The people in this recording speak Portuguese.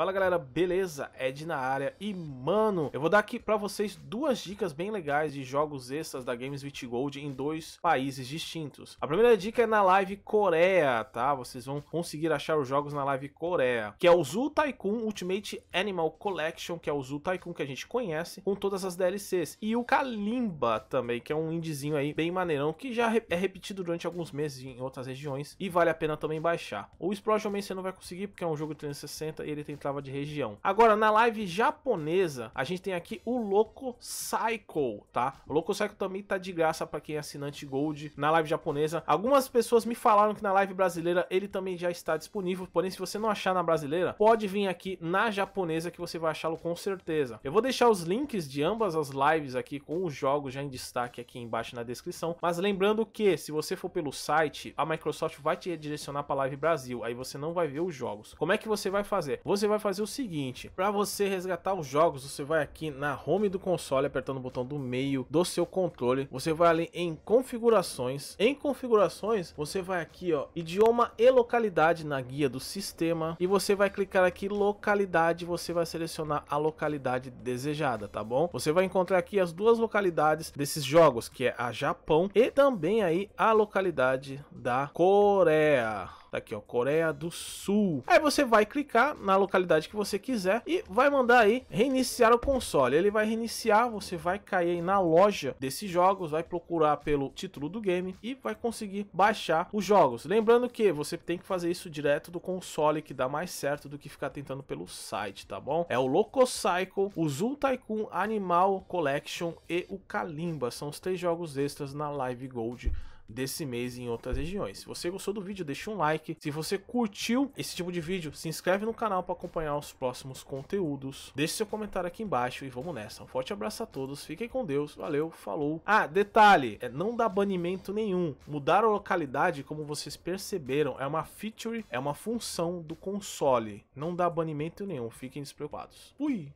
Fala galera, beleza? Ed na área e mano, eu vou dar aqui pra vocês duas dicas bem legais de jogos extras da Games with Gold em dois países distintos. A primeira dica é na live Coreia, tá? Vocês vão conseguir achar os jogos na live Coreia, que é o Zoo Tycoon Ultimate Animal Collection, que é o Zoo Tycoon que a gente conhece, com todas as DLCs. E o Kalimba também, que é um indizinho aí bem maneirão, que já é repetido durante alguns meses em outras regiões e vale a pena também baixar. O Explosion Man você não vai conseguir porque é um jogo 360 e ele tem estava de região. Agora, na live japonesa, a gente tem aqui o Loco Cycle, tá? O Loco Cycle também tá de graça para quem é assinante Gold na live japonesa. Algumas pessoas me falaram que na live brasileira ele também já está disponível, porém se você não achar na brasileira, pode vir aqui na japonesa que você vai achá-lo com certeza. Eu vou deixar os links de ambas as lives aqui com os jogos já em destaque aqui embaixo na descrição, mas lembrando que se você for pelo site, a Microsoft vai te direcionar para a Live Brasil, aí você não vai ver os jogos. Como é que você vai fazer? Você vai vai fazer o seguinte, para você resgatar os jogos, você vai aqui na home do console, apertando o botão do meio do seu controle, você vai ali em configurações, em configurações você vai aqui ó, idioma e localidade na guia do sistema e você vai clicar aqui localidade, você vai selecionar a localidade desejada, tá bom? Você vai encontrar aqui as duas localidades desses jogos, que é a Japão e também aí a localidade da Coreia. Tá aqui, ó, Coreia do Sul. Aí você vai clicar na localidade que você quiser e vai mandar aí reiniciar o console. Ele vai reiniciar, você vai cair aí na loja desses jogos, vai procurar pelo título do game e vai conseguir baixar os jogos. Lembrando que você tem que fazer isso direto do console, que dá mais certo do que ficar tentando pelo site, tá bom? É o Loco Cycle, o Zul Tycoon Animal Collection e o Kalimba. São os três jogos extras na Live Gold desse mês em outras regiões. Se você gostou do vídeo, deixa um like. Se você curtiu esse tipo de vídeo, se inscreve no canal para acompanhar os próximos conteúdos. Deixe seu comentário aqui embaixo e vamos nessa. Um forte abraço a todos, fiquem com Deus, valeu, falou. Ah, detalhe, é, não dá banimento nenhum. Mudar a localidade, como vocês perceberam, é uma feature, é uma função do console. Não dá banimento nenhum, fiquem despreocupados. Fui!